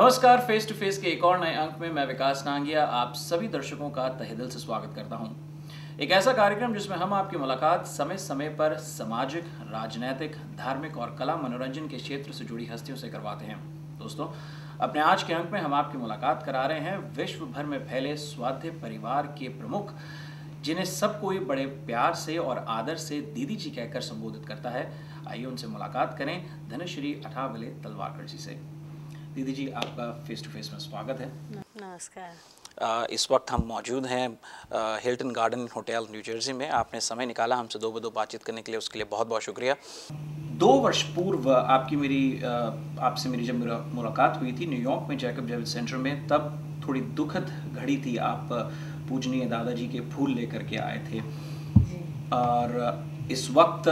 नमस्कार face to face के एक और नए अंक में मैं विकास नांगिया आप सभी दर्शकों का तहदिल से स्वागत करता हूं एक ऐसा कार्यक्रम जिसमें हम आपकी मुलाकात समय समय पर सामाजिक राजनैतिक धार्मिक और कला मनोरंजन के क्षेत्र से जुड़ी हस्तियों से करवाते हैं दोस्तों अपने आज के अंक में हम आपकी मुलाकात करा रहे हैं विश्व भर में फैले स्वाध्य परिवार के प्रमुख जिन्हें सब कोई बड़े प्यार से और आदर से दीदी जी कहकर संबोधित करता है आइए उनसे मुलाकात करें धनश्री अठावले तलवारकर जी से दीदी जी आपका फेस टू फेस में स्वागत है नमस्कार इस वक्त हम मौजूद हैं Hilton Garden hotel New Jersey में आपने समय निकाला हमसे दो बदो बातचीत करने के लिए उसके लिए बहुत बहुत शुक्रिया दो वर्ष पूर्व आपकी मेरी आपसे मेरी जब मुलाकात हुई थी न्यूयॉर्क में जैकब जेविल सेंटर में तब थोड़ी दुखद घड़ी थी आप पूजनीय दादाजी के फूल लेकर के आए थे और इस वक्त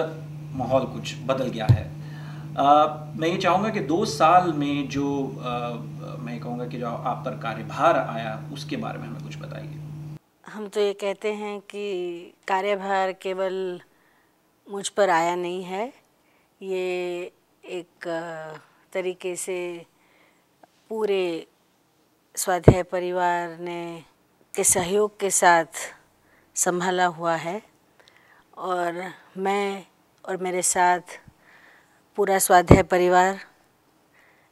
माहौल कुछ बदल गया है मैं ये चाहूँगा कि दो साल में जो मैं कहूँगा कि जो आप पर कार्यभार आया उसके बारे में हमें कुछ बताइए हम तो ये कहते हैं कि कार्यभार केवल मुझ पर आया नहीं है ये एक तरीके से पूरे स्वाध्याय परिवार ने के सहयोग के साथ संभाला हुआ है और मैं और मेरे साथ पूरा स्वाध्याय परिवार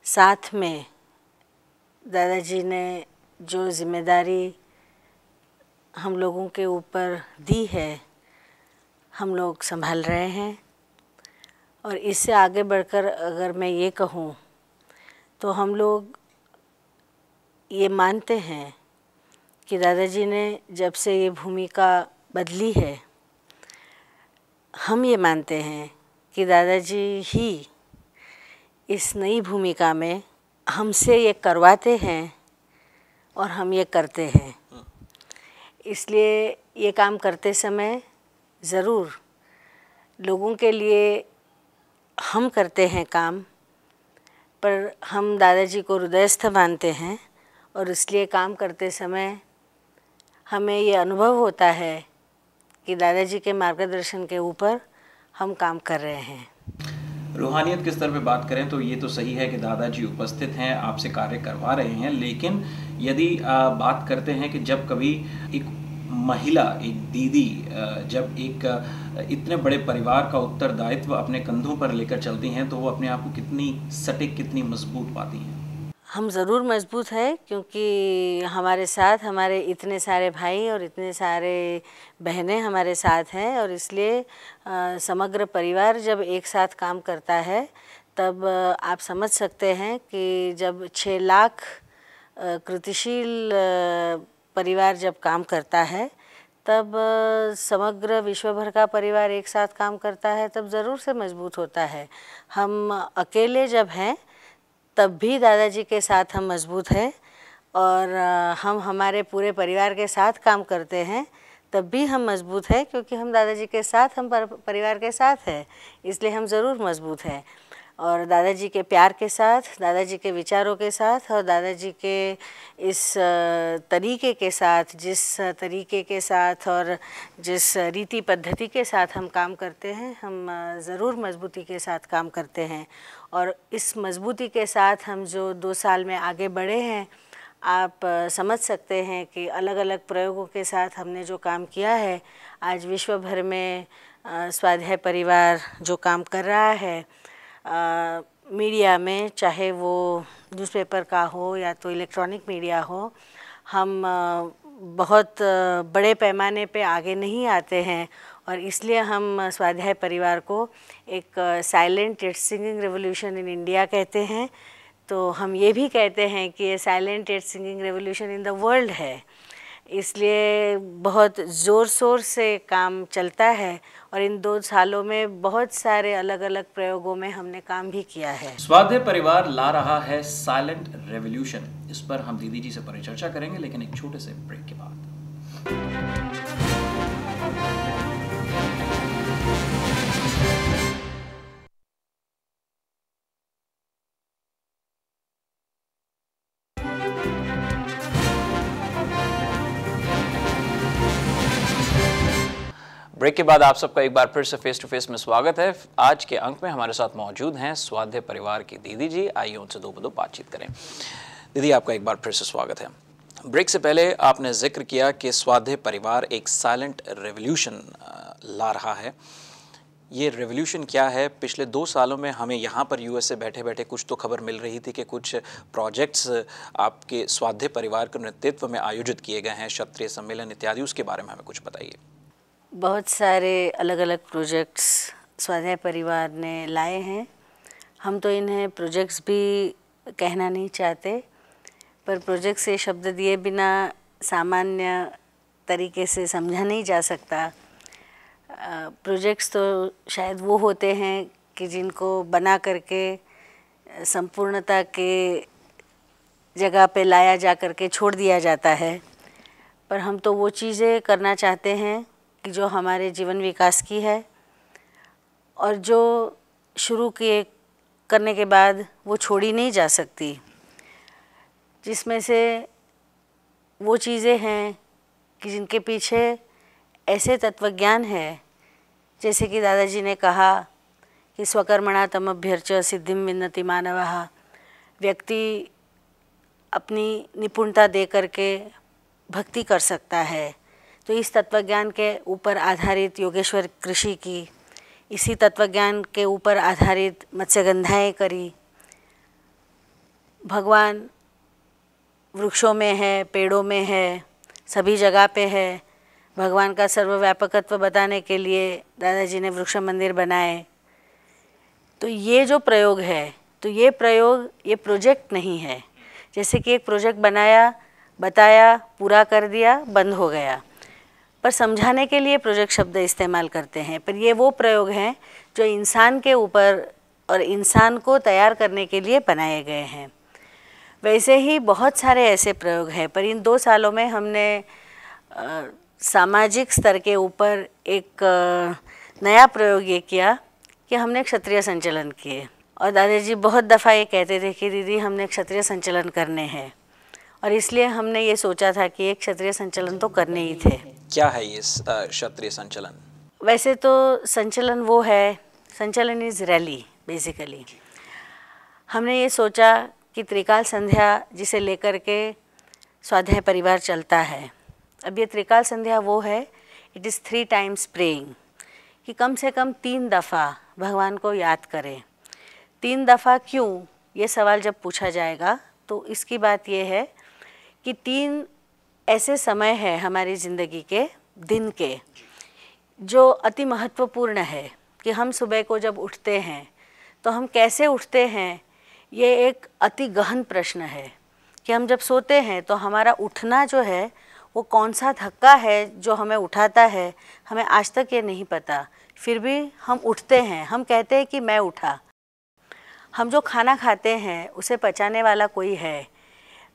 साथ में दादाजी ने जो जिम्मेदारी हम लोगों के ऊपर दी है हम लोग संभाल रहे हैं और इससे आगे बढ़कर अगर मैं ये कहूँ तो हम लोग ये मानते हैं कि दादाजी ने जब से ये भूमिका बदली है हम ये मानते हैं कि दादाजी ही इस नई भूमिका में हमसे ये करवाते हैं और हम ये करते हैं इसलिए ये काम करते समय ज़रूर लोगों के लिए हम करते हैं काम पर हम दादाजी को हृदयस्थ मानते हैं और इसलिए काम करते समय हमें ये अनुभव होता है कि दादाजी के मार्गदर्शन के ऊपर हम काम कर रहे हैं रूहानियत के स्तर पे बात करें तो ये तो सही है कि दादाजी उपस्थित हैं आपसे कार्य करवा रहे हैं लेकिन यदि बात करते हैं कि जब कभी एक महिला एक दीदी जब एक इतने बड़े परिवार का उत्तरदायित्व अपने कंधों पर लेकर चलती हैं तो वो अपने आप को कितनी सटीक कितनी मजबूत पाती हैं हम ज़रूर मजबूत हैं क्योंकि हमारे साथ हमारे इतने सारे भाई और इतने सारे बहनें हमारे साथ हैं और इसलिए समग्र परिवार जब एक साथ काम करता है तब आप समझ सकते हैं कि जब छः लाख कृतिशील परिवार जब काम करता है तब समग्र विश्व भर का परिवार एक साथ काम करता है तब ज़रूर से मजबूत होता है हम अकेले जब हैं तब भी दादाजी के साथ हम मजबूत हैं और हम हमारे पूरे परिवार के साथ काम करते हैं तब भी हम मजबूत हैं क्योंकि हम दादाजी के साथ हम परिवार के साथ हैं इसलिए हम ज़रूर मजबूत हैं और दादाजी के प्यार के साथ दादाजी के विचारों के साथ और दादाजी के इस तरीके के साथ जिस तरीके के साथ और जिस रीति पद्धति के साथ हम काम करते हैं हम ज़रूर मजबूती के साथ काम करते हैं और इस मजबूती के साथ हम जो दो साल में आगे बढ़े हैं आप समझ सकते हैं कि अलग अलग प्रयोगों के साथ हमने जो काम किया है आज विश्व भर में स्वाध्याय परिवार जो काम कर रहा है मीडिया में चाहे वो न्यूज़पेपर का हो या तो इलेक्ट्रॉनिक मीडिया हो हम बहुत बड़े पैमाने पे आगे नहीं आते हैं और इसलिए हम स्वाध्याय परिवार को एक silent it's singing revolution in India कहते हैं तो हम ये भी कहते हैं कि ये silent at singing revolution in the world है इसलिए बहुत ज़ोर शोर से काम चलता है और इन दो सालों में बहुत सारे अलग अलग प्रयोगों में हमने काम भी किया है स्वाध्याय परिवार ला रहा है साइलेंट रेवोल्यूशन इस पर हम दीदी जी से परिचर्चा करेंगे लेकिन एक छोटे से ब्रेक के बाद ब्रेक के बाद आप सबका एक बार फिर से फेस टू फेस में स्वागत है आज के अंक में हमारे साथ मौजूद हैं स्वाध्य परिवार की दीदी जी आइए उनसे दो बदो बातचीत करें दीदी आपका एक बार फिर से स्वागत है ब्रेक से पहले आपने जिक्र किया कि स्वाध्याय परिवार एक साइलेंट रेवोल्यूशन ला रहा है ये रेवोल्यूशन क्या है पिछले दो सालों में हमें यहाँ पर यूएसए बैठे बैठे कुछ तो खबर मिल रही थी कि कुछ प्रोजेक्ट्स आपके स्वाध्य परिवार के नेतृत्व में आयोजित किए गए हैं क्षत्रिय सम्मेलन इत्यादि उसके बारे में हमें कुछ बताइए बहुत सारे अलग अलग प्रोजेक्ट्स स्वाध्याय परिवार ने लाए हैं हम तो इन्हें प्रोजेक्ट्स भी कहना नहीं चाहते पर प्रोजेक्ट से शब्द दिए बिना सामान्य तरीके से समझा नहीं जा सकता प्रोजेक्ट्स तो शायद वो होते हैं कि जिनको बना करके संपूर्णता के जगह पे लाया जा करके छोड़ दिया जाता है पर हम तो वो चीज़ें करना चाहते हैं जो हमारे जीवन विकास की है और जो शुरू किए करने के बाद वो छोड़ी नहीं जा सकती जिसमें से वो चीज़ें हैं कि जिनके पीछे ऐसे तत्वज्ञान है जैसे कि दादाजी ने कहा कि स्वकर्मणा तम अभ्यर्च सिद्धिम विन्नति मानव व्यक्ति अपनी निपुणता दे करके भक्ति कर सकता है तो इस तत्वज्ञान के ऊपर आधारित योगेश्वर कृषि की इसी तत्वज्ञान के ऊपर आधारित मत्स्यगंधाएँ करी भगवान वृक्षों में है पेड़ों में है सभी जगह पे है भगवान का सर्वव्यापकत्व बताने के लिए दादाजी ने वृक्ष मंदिर बनाए तो ये जो प्रयोग है तो ये प्रयोग ये प्रोजेक्ट नहीं है जैसे कि एक प्रोजेक्ट बनाया बताया पूरा कर दिया बंद हो गया पर समझाने के लिए प्रोजेक्ट शब्द इस्तेमाल करते हैं पर ये वो प्रयोग हैं जो इंसान के ऊपर और इंसान को तैयार करने के लिए बनाए गए हैं वैसे ही बहुत सारे ऐसे प्रयोग हैं पर इन दो सालों में हमने आ, सामाजिक स्तर के ऊपर एक आ, नया प्रयोग ये किया कि हमने क्षत्रिय संचलन किए और दादाजी बहुत दफ़ा ये कहते थे कि दीदी हमने क्षत्रिय संचलन करने हैं और इसलिए हमने ये सोचा था कि एक क्षत्रिय संचलन तो करने ही थे क्या है ये क्षत्रिय संचलन वैसे तो संचलन वो है संचलन इज रैली बेसिकली हमने ये सोचा कि त्रिकाल संध्या जिसे लेकर के स्वाध्याय परिवार चलता है अब ये त्रिकाल संध्या वो है it is three times praying कि कम से कम तीन दफ़ा भगवान को याद करें तीन दफ़ा क्यों ये सवाल जब पूछा जाएगा तो इसकी बात यह है कि तीन ऐसे समय है हमारी ज़िंदगी के दिन के जो अति महत्वपूर्ण है कि हम सुबह को जब उठते हैं तो हम कैसे उठते हैं ये एक अति गहन प्रश्न है कि हम जब सोते हैं तो हमारा उठना जो है वो कौन सा धक्का है जो हमें उठाता है हमें आज तक ये नहीं पता फिर भी हम उठते हैं हम कहते हैं कि मैं उठा हम जो खाना खाते हैं उसे पचाने वाला कोई है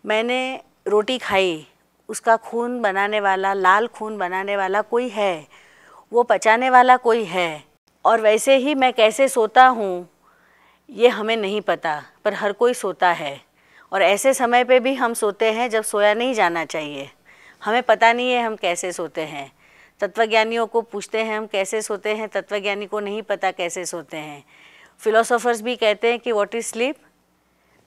मैंने रोटी खाई उसका खून बनाने वाला लाल खून बनाने वाला कोई है वो पचाने वाला कोई है और वैसे ही मैं कैसे सोता हूँ ये हमें नहीं पता पर हर कोई सोता है और ऐसे समय पे भी हम सोते हैं जब सोया नहीं जाना चाहिए हमें पता नहीं है हम कैसे सोते हैं तत्वज्ञानियों को पूछते हैं हम कैसे सोते हैं तत्वज्ञानी को नहीं पता कैसे सोते हैं फिलोसोफर्स भी कहते हैं कि वॉट इज़ स्लीप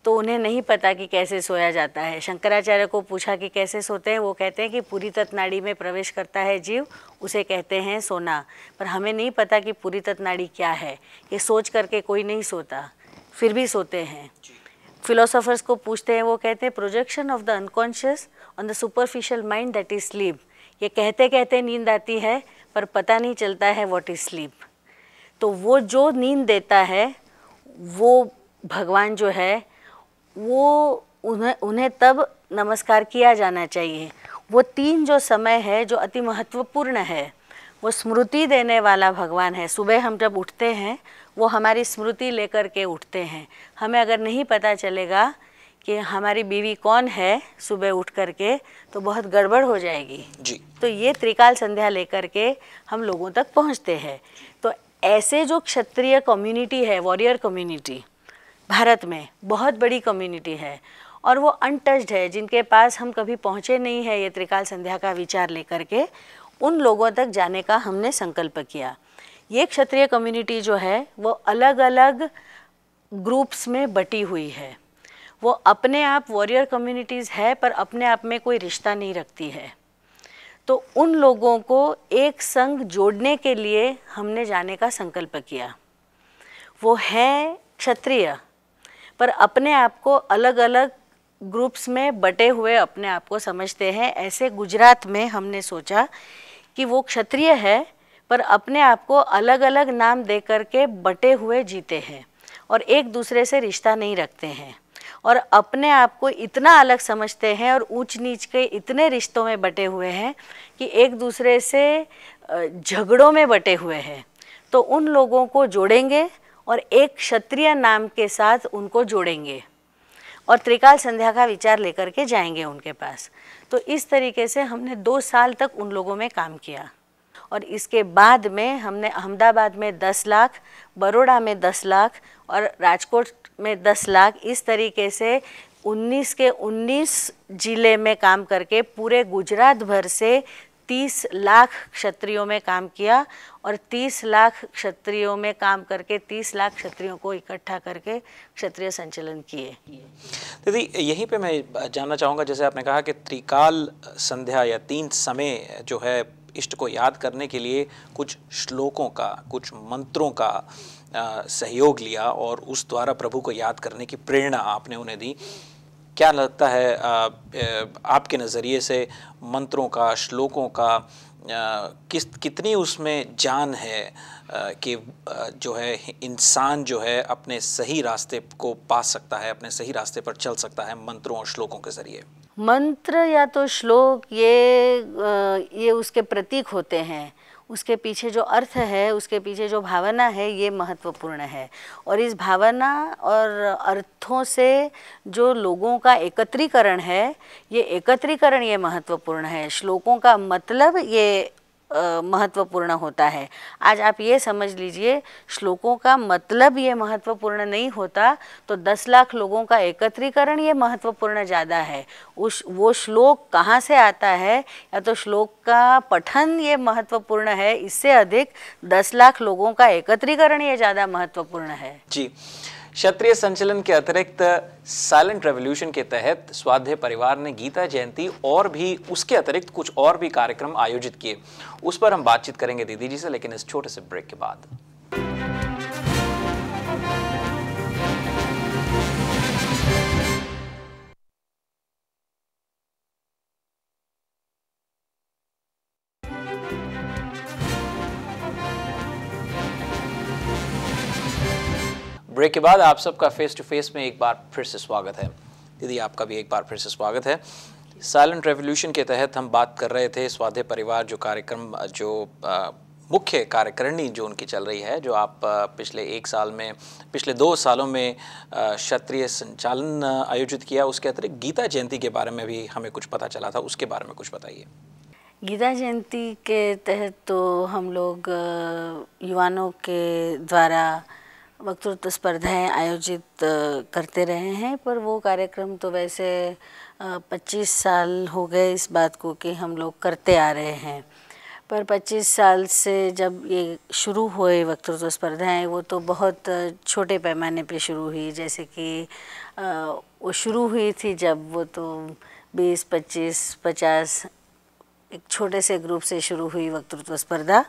तो उन्हें नहीं पता कि कैसे सोया जाता है शंकराचार्य को पूछा कि कैसे सोते हैं वो कहते हैं कि पूरी तत्नाड़ी में प्रवेश करता है जीव उसे कहते हैं सोना पर हमें नहीं पता कि पूरी तत्नाड़ी क्या है ये सोच करके कोई नहीं सोता फिर भी सोते हैं फिलोसोफर्स को पूछते हैं वो कहते हैं projection of the unconscious on the superficial mind that is sleep ये कहते कहते नींद आती है पर पता नहीं चलता है वॉट इज स्लीप तो वो जो नींद देता है वो भगवान जो है वो उन्हें उन्हें तब नमस्कार किया जाना चाहिए वो तीन जो समय है जो अति महत्वपूर्ण है वो स्मृति देने वाला भगवान है सुबह हम जब उठते हैं वो हमारी स्मृति लेकर के उठते हैं हमें अगर नहीं पता चलेगा कि हमारी बीवी कौन है सुबह उठ कर के तो बहुत गड़बड़ हो जाएगी जी तो ये त्रिकाल संध्या लेकर के हम लोगों तक पहुंचते हैं तो ऐसे जो क्षत्रिय कम्युनिटी है वॉरियर कम्युनिटी भारत में बहुत बड़ी कम्युनिटी है और वो अनटच्ड है जिनके पास हम कभी पहुँचे नहीं है ये त्रिकाल संध्या का विचार लेकर के उन लोगों तक जाने का हमने संकल्प किया ये क्षत्रिय कम्युनिटी जो है वो अलग अलग ग्रुप्स में बटी हुई है वो अपने आप वॉरियर कम्युनिटीज़ है पर अपने आप में कोई रिश्ता नहीं रखती है तो उन लोगों को एक संग जोड़ने के लिए हमने जाने का संकल्प किया वो है क्षत्रिय पर अपने आप को अलग अलग ग्रुप्स में बटे हुए अपने आप को समझते हैं ऐसे गुजरात में हमने सोचा कि वो क्षत्रिय है पर अपने आप को अलग अलग नाम दे करके बटे हुए जीते हैं और एक दूसरे से रिश्ता नहीं रखते हैं और अपने आप को इतना अलग समझते हैं और ऊंच नीच के इतने रिश्तों में बटे हुए हैं कि एक दूसरे से झगड़ों में बटे हुए हैं तो उन लोगों को जोड़ेंगे और एक क्षत्रिय नाम के साथ उनको जोड़ेंगे और त्रिकाल संध्या का विचार लेकर के जाएंगे उनके पास तो इस तरीके से हमने दो साल तक उन लोगों में काम किया और इसके बाद में हमने अहमदाबाद में दस लाख बड़ोड़ा में दस लाख और राजकोट में दस लाख इस तरीके से 19 के 19 ज़िले में काम करके पूरे गुजरात भर से तीस लाख क्षत्रियों में काम किया और तीस लाख क्षत्रियों में काम करके तीस लाख क्षत्रियों को इकट्ठा करके क्षत्रिय संचलन किए दीदी यहीं पे मैं जानना चाहूँगा जैसे आपने कहा कि त्रिकाल संध्या या तीन समय जो है इष्ट को याद करने के लिए कुछ श्लोकों का कुछ मंत्रों का आ, सहयोग लिया और उस द्वारा प्रभु को याद करने की प्रेरणा आपने उन्हें दी क्या लगता है आपके नज़रिए से मंत्रों का श्लोकों का किस कितनी उसमें जान है कि जो है इंसान जो है अपने सही रास्ते को पा सकता है अपने सही रास्ते पर चल सकता है मंत्रों और श्लोकों के ज़रिए मंत्र या तो श्लोक ये ये उसके प्रतीक होते हैं उसके पीछे जो अर्थ है उसके पीछे जो भावना है ये महत्वपूर्ण है और इस भावना और अर्थों से जो लोगों का एकत्रीकरण है ये एकत्रीकरण ये महत्वपूर्ण है श्लोकों का मतलब ये महत्वपूर्ण होता है आज आप ये समझ लीजिए श्लोकों का मतलब ये महत्वपूर्ण नहीं होता तो दस लाख लोगों का एकत्रीकरण ये महत्वपूर्ण ज़्यादा है उस वो श्लोक कहाँ से आता है या तो श्लोक का पठन ये महत्वपूर्ण है इससे अधिक दस लाख लोगों का एकत्रीकरण ये ज़्यादा महत्वपूर्ण है जी क्षत्रिय संचलन के अतिरिक्त साइलेंट रेवोल्यूशन के तहत स्वाध्याय परिवार ने गीता जयंती और भी उसके अतिरिक्त कुछ और भी कार्यक्रम आयोजित किए उस पर हम बातचीत करेंगे दीदी जी से लेकिन इस छोटे से ब्रेक के बाद ब्रेक के बाद आप सबका फेस टू फेस में एक बार फिर से स्वागत है दीदी आपका भी एक बार फिर से स्वागत है साइलेंट रेवोल्यूशन के तहत हम बात कर रहे थे स्वाध्य परिवार जो कार्यक्रम जो आ, मुख्य कार्यकारिणी जो उनकी चल रही है जो आप पिछले एक साल में पिछले दो सालों में क्षत्रिय संचालन आयोजित किया उसके अतिरिक्त गीता जयंती के बारे में भी हमें कुछ पता चला था उसके बारे में कुछ बताइए गीता जयंती के तहत तो हम लोग युवाओं के द्वारा वक्तृत्व तो स्पर्धाएं आयोजित करते रहे हैं पर वो कार्यक्रम तो वैसे 25 साल हो गए इस बात को कि हम लोग करते आ रहे हैं पर 25 साल से जब ये शुरू हुए वक्तृत्व स्पर्धाएँ वो तो बहुत छोटे पैमाने पे शुरू हुई जैसे कि वो शुरू हुई थी जब वो तो 20, 25, 50 एक छोटे से ग्रुप से शुरू हुई वक्तृत्व स्पर्धा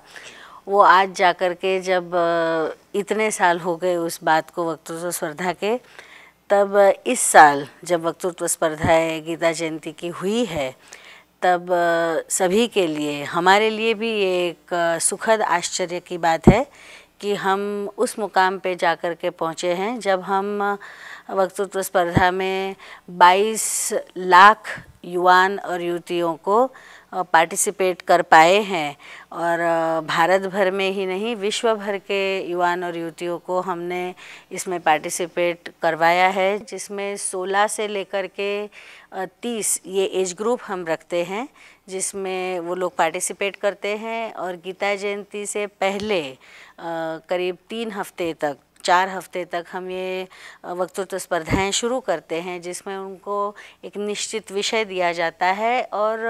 वो आज जा कर के जब इतने साल हो गए उस बात को वक्तृत्व स्पर्धा के तब इस साल जब वक्तृत्व स्पर्धाएँ गीता जयंती की हुई है तब सभी के लिए हमारे लिए भी ये एक सुखद आश्चर्य की बात है कि हम उस मुकाम पे जा कर के पहुँचे हैं जब हम वक्तृत्व स्पर्धा में 22 लाख युवान और युवतियों को पार्टिसिपेट कर पाए हैं और भारत भर में ही नहीं विश्व भर के युवान और युवतियों को हमने इसमें पार्टिसिपेट करवाया है जिसमें 16 से लेकर के 30 ये एज ग्रुप हम रखते हैं जिसमें वो लोग पार्टिसिपेट करते हैं और गीता जयंती से पहले करीब तीन हफ्ते तक चार हफ्ते तक हम ये वक्तृत्व स्पर्धाएँ शुरू करते हैं जिसमें उनको एक निश्चित विषय दिया जाता है और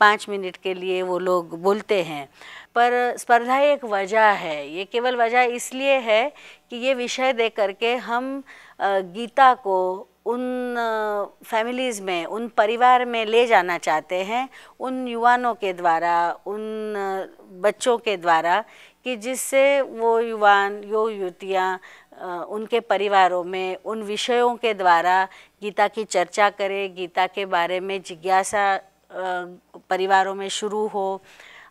पाँच मिनट के लिए वो लोग बोलते हैं पर स्पर्धा एक वजह है ये केवल वजह इसलिए है कि ये विषय दे करके हम गीता को उन फैमिलीज़ में उन परिवार में ले जाना चाहते हैं उन युवानों के द्वारा उन बच्चों के द्वारा कि जिससे वो युवान यो युवतियाँ उनके परिवारों में उन विषयों के द्वारा गीता की चर्चा करें गीता के बारे में जिज्ञासा परिवारों में शुरू हो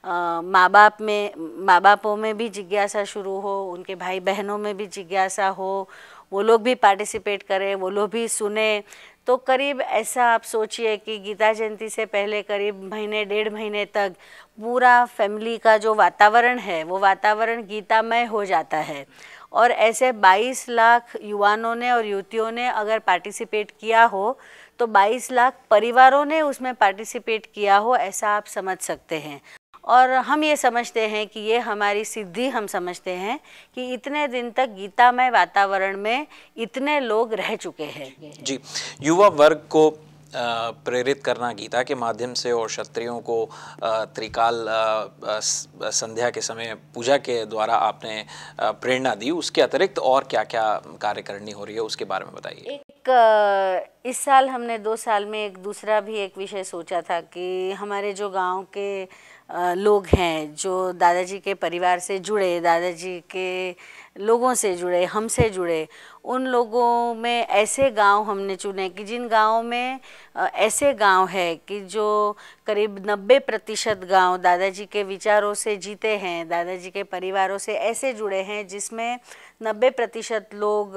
माँ बाप में माँ बापों में भी जिज्ञासा शुरू हो उनके भाई बहनों में भी जिज्ञासा हो वो लोग भी पार्टिसिपेट करें वो लोग भी सुने तो करीब ऐसा आप सोचिए कि गीता जयंती से पहले करीब महीने डेढ़ महीने तक पूरा फैमिली का जो वातावरण है वो वातावरण गीतामय हो जाता है और ऐसे 22 लाख युवाओं ने और युवतियों ने अगर पार्टिसिपेट किया हो तो 22 लाख परिवारों ने उसमें पार्टिसिपेट किया हो ऐसा आप समझ सकते हैं और हम ये समझते हैं कि ये हमारी सिद्धि हम समझते हैं कि इतने दिन तक गीतामय वातावरण में इतने लोग रह चुके हैं जी युवा वर्ग को प्रेरित करना गीता के माध्यम से और क्षत्रियों को त्रिकाल संध्या के समय पूजा के द्वारा आपने प्रेरणा दी उसके अतिरिक्त और क्या क्या कार्य करनी हो रही है उसके बारे में बताइए एक इस साल हमने दो साल में एक दूसरा भी एक विषय सोचा था कि हमारे जो गांव के लोग हैं जो दादाजी के परिवार से जुड़े दादाजी के लोगों से जुड़े हमसे जुड़े उन लोगों में ऐसे गांव हमने चुने कि जिन गांव में ऐसे गांव है कि जो करीब 90 प्रतिशत गाँव दादाजी के विचारों से जीते हैं दादाजी के परिवारों से ऐसे जुड़े हैं जिसमें 90 प्रतिशत लोग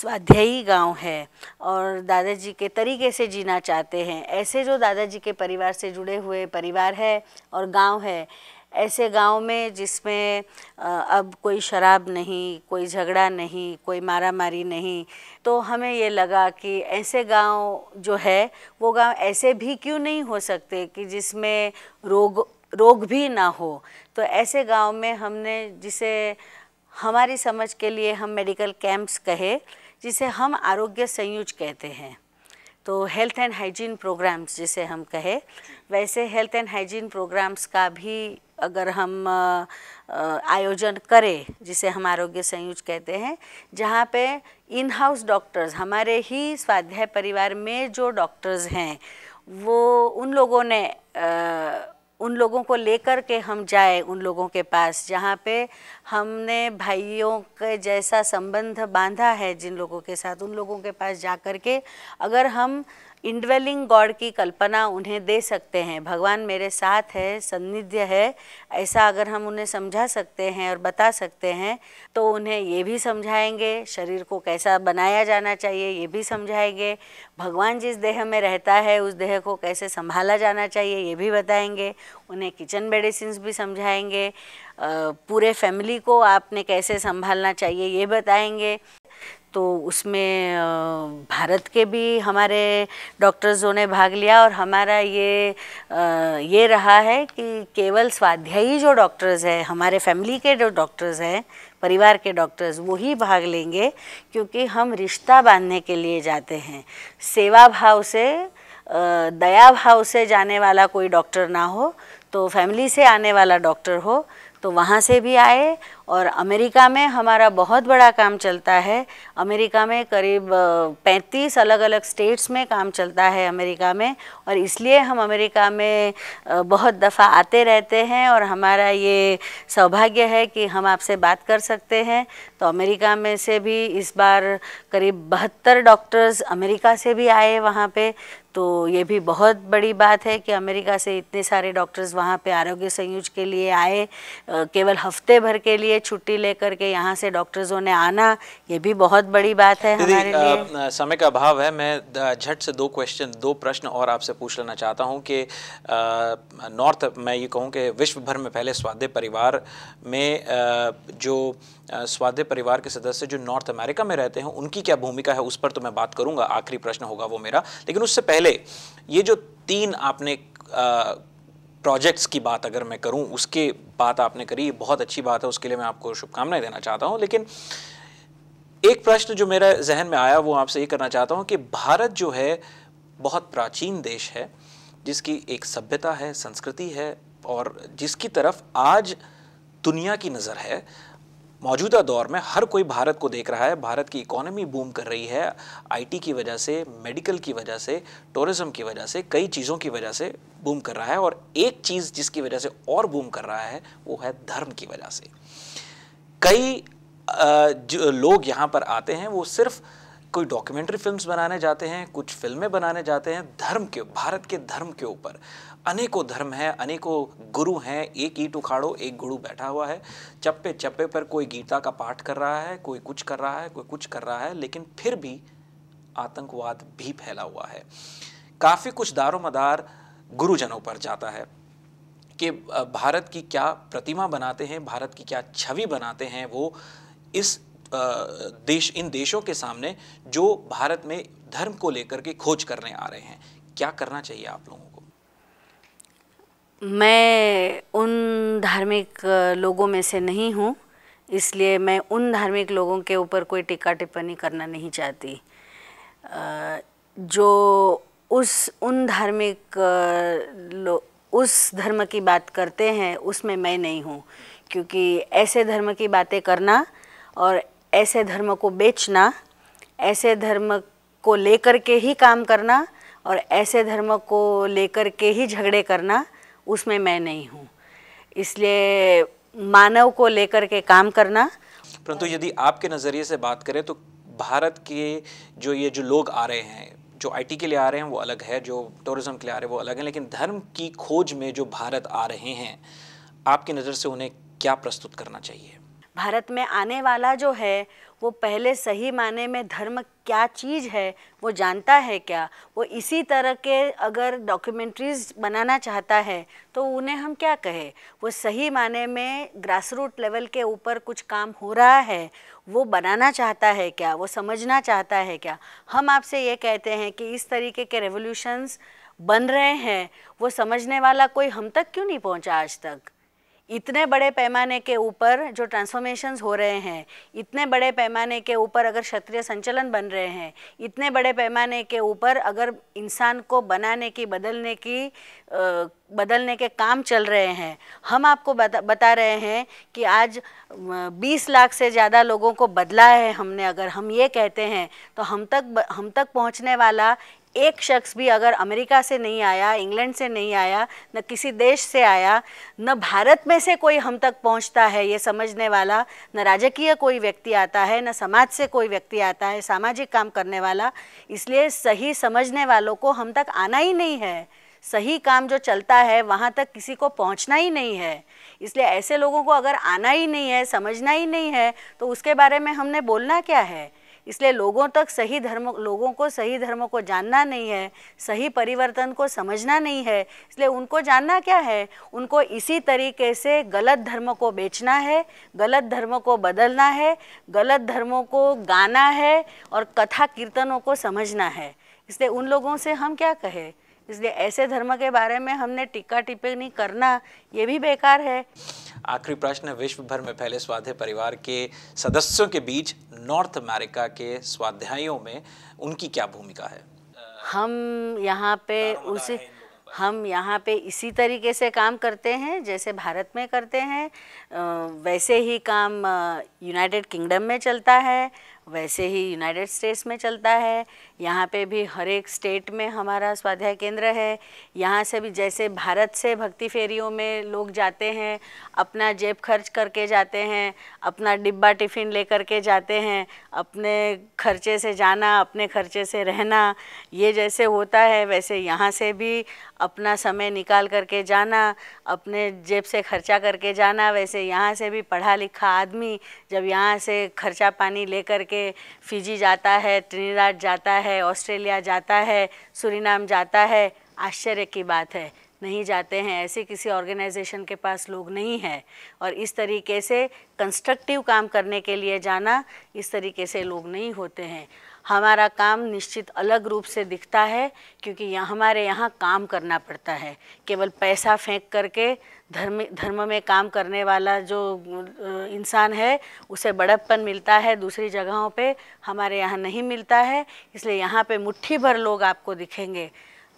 स्वाध्यायी गांव है और दादाजी के तरीके से जीना चाहते हैं ऐसे जो दादाजी के परिवार से जुड़े हुए परिवार है और गांव है ऐसे गांव में जिसमें अब कोई शराब नहीं कोई झगड़ा नहीं कोई मारा मारी नहीं तो हमें ये लगा कि ऐसे गांव जो है वो गांव ऐसे भी क्यों नहीं हो सकते कि जिसमें रोग रोग भी ना हो तो ऐसे गांव में हमने जिसे हमारी समझ के लिए हम मेडिकल कैंप्स कहे जिसे हम आरोग्य संयुज कहते हैं तो हेल्थ एंड हाइजीन प्रोग्राम्स जिसे हम कहे वैसे हेल्थ एंड हाइजीन प्रोग्राम्स का भी अगर हम आयोजन करें जिसे हम आरोग्य संयुक्त कहते हैं जहाँ पे इन हाउस डॉक्टर्स हमारे ही स्वाध्याय परिवार में जो डॉक्टर्स हैं वो उन लोगों ने आ, उन लोगों को लेकर के हम जाए उन लोगों के पास जहाँ पे हमने भाइयों के जैसा संबंध बांधा है जिन लोगों के साथ उन लोगों के पास जा कर के अगर हम इंडवेलिंग गॉड की कल्पना उन्हें दे सकते हैं भगवान मेरे साथ है सन्निध्य है ऐसा अगर हम उन्हें समझा सकते हैं और बता सकते हैं तो उन्हें ये भी समझाएंगे शरीर को कैसा बनाया जाना चाहिए ये भी समझाएंगे भगवान जिस देह में रहता है उस देह को कैसे संभाला जाना चाहिए ये भी बताएंगे उन्हें किचन मेडिसिन भी समझाएंगे पूरे फैमिली को आपने कैसे संभालना चाहिए ये बताएंगे तो उसमें भारत के भी हमारे डॉक्टर्सों ने भाग लिया और हमारा ये ये रहा है कि केवल स्वाध्यायी जो डॉक्टर्स है हमारे फैमिली के जो डॉक्टर्स हैं परिवार के डॉक्टर्स वही भाग लेंगे क्योंकि हम रिश्ता बांधने के लिए जाते हैं सेवा भाव से दया भाव से जाने वाला कोई डॉक्टर ना हो तो फैमिली से आने वाला डॉक्टर हो तो वहाँ से भी आए और अमेरिका में हमारा बहुत बड़ा काम चलता है अमेरिका में करीब 35 अलग अलग स्टेट्स में काम चलता है अमेरिका में और इसलिए हम अमेरिका में बहुत दफ़ा आते रहते हैं और हमारा ये सौभाग्य है कि हम आपसे बात कर सकते हैं तो अमेरिका में से भी इस बार करीब बहत्तर डॉक्टर्स अमेरिका से भी आए वहाँ पे तो ये भी बहुत बड़ी बात है कि अमेरिका से इतने सारे डॉक्टर्स वहाँ पे आरोग्य संयुज के लिए आए केवल हफ्ते भर के लिए छुट्टी लेकर के यहाँ से डॉक्टर्सों ने आना ये भी बहुत बड़ी बात है हमारे लिए समय का अभाव है मैं झट से दो क्वेश्चन दो प्रश्न और आपसे पूछ लेना चाहता हूँ कि नॉर्थ मैं ये कहूँ कि विश्व भर में पहले स्वाध्याय परिवार में आ, जो स्वाध्याय परिवार के सदस्य जो नॉर्थ अमेरिका में रहते हैं उनकी क्या भूमिका है उस पर तो मैं बात करूंगा आखिरी प्रश्न होगा वो मेरा लेकिन उससे पहले ये जो तीन आपने प्रोजेक्ट्स की बात अगर मैं करूं उसके बात आपने करी बहुत अच्छी बात है उसके लिए मैं आपको शुभकामनाएं देना चाहता हूं लेकिन एक प्रश्न जो मेरा जहन में आया वो आपसे ये करना चाहता हूं कि भारत जो है बहुत प्राचीन देश है जिसकी एक सभ्यता है संस्कृति है और जिसकी तरफ आज दुनिया की नज़र है मौजूदा दौर में हर कोई भारत को देख रहा है भारत की इकोनॉमी बूम कर रही है आईटी की वजह से मेडिकल की वजह से टूरिज्म की वजह से कई चीज़ों की वजह से बूम कर रहा है और एक चीज़ जिसकी वजह से और बूम कर रहा है वो है धर्म की वजह से कई जो लोग यहाँ पर आते हैं वो सिर्फ कोई डॉक्यूमेंट्री फिल्म्स बनाने जाते हैं कुछ फिल्में बनाने जाते हैं धर्म के भारत के धर्म के ऊपर अनेकों धर्म हैं अनेकों गुरु हैं एक ईट उखाड़ो एक गुरु बैठा हुआ है चप्पे चप्पे पर कोई गीता का पाठ कर रहा है कोई कुछ कर रहा है कोई कुछ कर रहा है लेकिन फिर भी आतंकवाद भी फैला हुआ है काफ़ी कुछ दारोमदार गुरुजनों पर जाता है कि भारत की क्या प्रतिमा बनाते हैं भारत की क्या छवि बनाते हैं वो इस देश इन देशों के सामने जो भारत में धर्म को लेकर के खोज करने आ रहे हैं क्या करना चाहिए आप लोगों को मैं उन धार्मिक लोगों में से नहीं हूँ इसलिए मैं उन धार्मिक लोगों के ऊपर कोई टिक्का टिप्पणी करना नहीं चाहती जो उस उन धार्मिक उस धर्म की बात करते हैं उसमें मैं नहीं हूँ क्योंकि ऐसे धर्म की बातें करना और ऐसे धर्म को बेचना ऐसे धर्म को लेकर के ही काम करना और ऐसे धर्म को लेकर के ही झगड़े करना उसमें मैं नहीं हूँ इसलिए मानव को लेकर के काम करना परंतु यदि आपके नज़रिए से बात करें तो भारत के जो ये जो लोग आ रहे हैं जो आईटी के लिए आ रहे हैं वो अलग है जो टूरिज़्म के लिए आ रहे हैं वो अलग है लेकिन धर्म की खोज में जो भारत आ रहे हैं आपकी नज़र से उन्हें क्या प्रस्तुत करना चाहिए भारत में आने वाला जो है वो पहले सही माने में धर्म क्या चीज़ है वो जानता है क्या वो इसी तरह के अगर डॉक्यूमेंट्रीज बनाना चाहता है तो उन्हें हम क्या कहें वो सही माने में ग्रास रूट लेवल के ऊपर कुछ काम हो रहा है वो बनाना चाहता है क्या वो समझना चाहता है क्या हम आपसे ये कहते हैं कि इस तरीके के रेवोल्यूशंस बन रहे हैं वो समझने वाला कोई हम तक क्यों नहीं पहुंचा आज तक इतने बड़े पैमाने के ऊपर जो ट्रांसफॉर्मेशन हो रहे हैं इतने बड़े पैमाने के ऊपर अगर क्षत्रिय संचलन बन रहे हैं इतने बड़े पैमाने के ऊपर अगर इंसान को बनाने की बदलने की आ, बदलने के काम चल रहे हैं हम आपको बता, बता रहे हैं कि आज 20 लाख से ज़्यादा लोगों को बदला है हमने अगर हम ये कहते हैं तो हम तक हम तक पहुँचने वाला एक शख्स भी अगर अमेरिका से नहीं आया इंग्लैंड से नहीं आया न किसी देश से आया न भारत में से कोई हम तक पहुंचता है ये समझने वाला न राजकीय कोई व्यक्ति आता है न समाज से कोई व्यक्ति आता है सामाजिक काम करने वाला इसलिए सही समझने वालों को हम तक आना ही नहीं है सही काम जो चलता है वहाँ तक किसी को पहुँचना ही नहीं है इसलिए ऐसे लोगों को अगर आना ही नहीं है समझना ही नहीं है तो उसके बारे में हमने बोलना क्या है इसलिए लोगों तक सही धर्म लोगों को सही धर्म को जानना नहीं है सही परिवर्तन को समझना नहीं है इसलिए उनको जानना क्या है उनको इसी तरीके से गलत धर्म को बेचना है गलत धर्म को बदलना है गलत धर्मों को गाना है और कथा कीर्तनों को समझना है इसलिए उन लोगों से हम क्या कहें इसलिए ऐसे धर्म के बारे में हमने टिक्का टिप्पणी करना ये भी बेकार है आखिरी प्रश्न विश्व भर में फैले स्वाध्याय परिवार के सदस्यों के बीच नॉर्थ अमेरिका के स्वाध्यायों में उनकी क्या भूमिका है हम यहाँ पे उस हम यहाँ पे इसी तरीके से काम करते हैं जैसे भारत में करते हैं वैसे ही काम यूनाइटेड किंगडम में चलता है वैसे ही यूनाइटेड स्टेट्स में चलता है यहाँ पे भी हर एक स्टेट में हमारा स्वाध्याय केंद्र है यहाँ से भी जैसे भारत से भक्ति फेरियों में लोग जाते हैं अपना जेब खर्च करके जाते हैं अपना डिब्बा टिफ़िन ले के जाते हैं अपने खर्चे से जाना अपने खर्चे से रहना ये जैसे होता है वैसे यहाँ से भी अपना समय निकाल करके जाना अपने जेब से खर्चा करके जाना वैसे यहाँ से भी पढ़ा लिखा आदमी जब यहाँ से खर्चा पानी ले करके फिजी जाता है ट्रिनिराज जाता है है ऑस्ट्रेलिया जाता है सुरीनाम जाता है आश्चर्य की बात है नहीं जाते हैं ऐसे किसी ऑर्गेनाइजेशन के पास लोग नहीं हैं और इस तरीके से कंस्ट्रक्टिव काम करने के लिए जाना इस तरीके से लोग नहीं होते हैं हमारा काम निश्चित अलग रूप से दिखता है क्योंकि हमारे यहाँ काम करना पड़ता है केवल पैसा फेंक करके धर्म धर्म में काम करने वाला जो इंसान है उसे बड़प्पन मिलता है दूसरी जगहों पे हमारे यहाँ नहीं मिलता है इसलिए यहाँ पे मुट्ठी भर लोग आपको दिखेंगे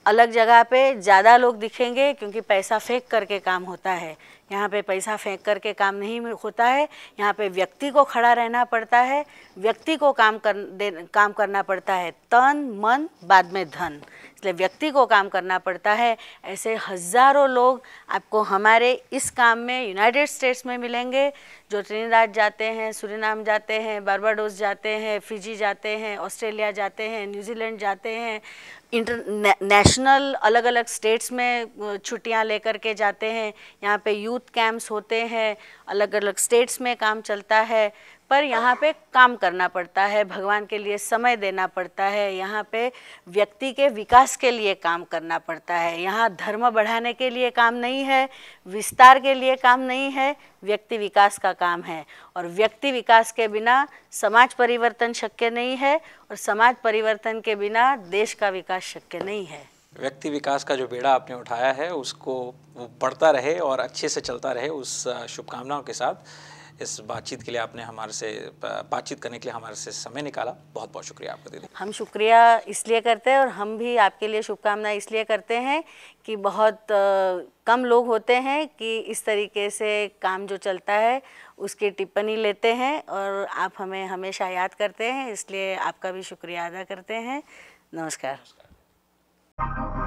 अलग जगह पे ज़्यादा लोग दिखेंगे क्योंकि पैसा फेंक करके काम होता है यहाँ पे पैसा फेंक करके काम नहीं होता है यहाँ पे व्यक्ति को खड़ा रहना पड़ता है व्यक्ति को काम कर दे काम करना पड़ता है तन मन बाद में धन इसलिए व्यक्ति को काम करना पड़ता है ऐसे हज़ारों लोग आपको हमारे इस काम में यूनाइटेड स्टेट्स में मिलेंगे जो ट्रिनिडाड जाते हैं सुरिनाम जाते हैं बारबाडोस जाते हैं फिजी जाते हैं ऑस्ट्रेलिया जाते हैं न्यूजीलैंड जाते हैं इंटर नेशनल अलग अलग स्टेट्स में छुट्टियां लेकर के जाते हैं यहाँ पे यूथ कैंप्स होते हैं अलग अलग स्टेट्स में काम चलता है पर यहाँ पे काम करना पड़ता है भगवान के लिए समय देना पड़ता है यहाँ पे व्यक्ति के विकास के लिए काम करना पड़ता है यहाँ धर्म बढ़ाने के लिए काम नहीं है विस्तार के लिए काम नहीं है व्यक्ति विकास का काम है और व्यक्ति विकास के बिना समाज परिवर्तन शक्य नहीं है और समाज परिवर्तन के बिना देश का विकास शक्य नहीं है व्यक्ति विकास का जो बेड़ा आपने उठाया है उसको वो बढ़ता रहे और अच्छे से चलता रहे उस शुभकामनाओं के साथ इस बातचीत के लिए आपने हमारे से बातचीत करने के लिए हमारे से समय निकाला बहुत बहुत शुक्रिया आपका दीदी हम शुक्रिया इसलिए करते हैं और हम भी आपके लिए शुभकामनाएं इसलिए करते हैं कि बहुत कम लोग होते हैं कि इस तरीके से काम जो चलता है उसकी टिप्पणी लेते हैं और आप हमें हमेशा याद करते हैं इसलिए आपका भी शुक्रिया अदा करते हैं नमस्कार, नमस्कार।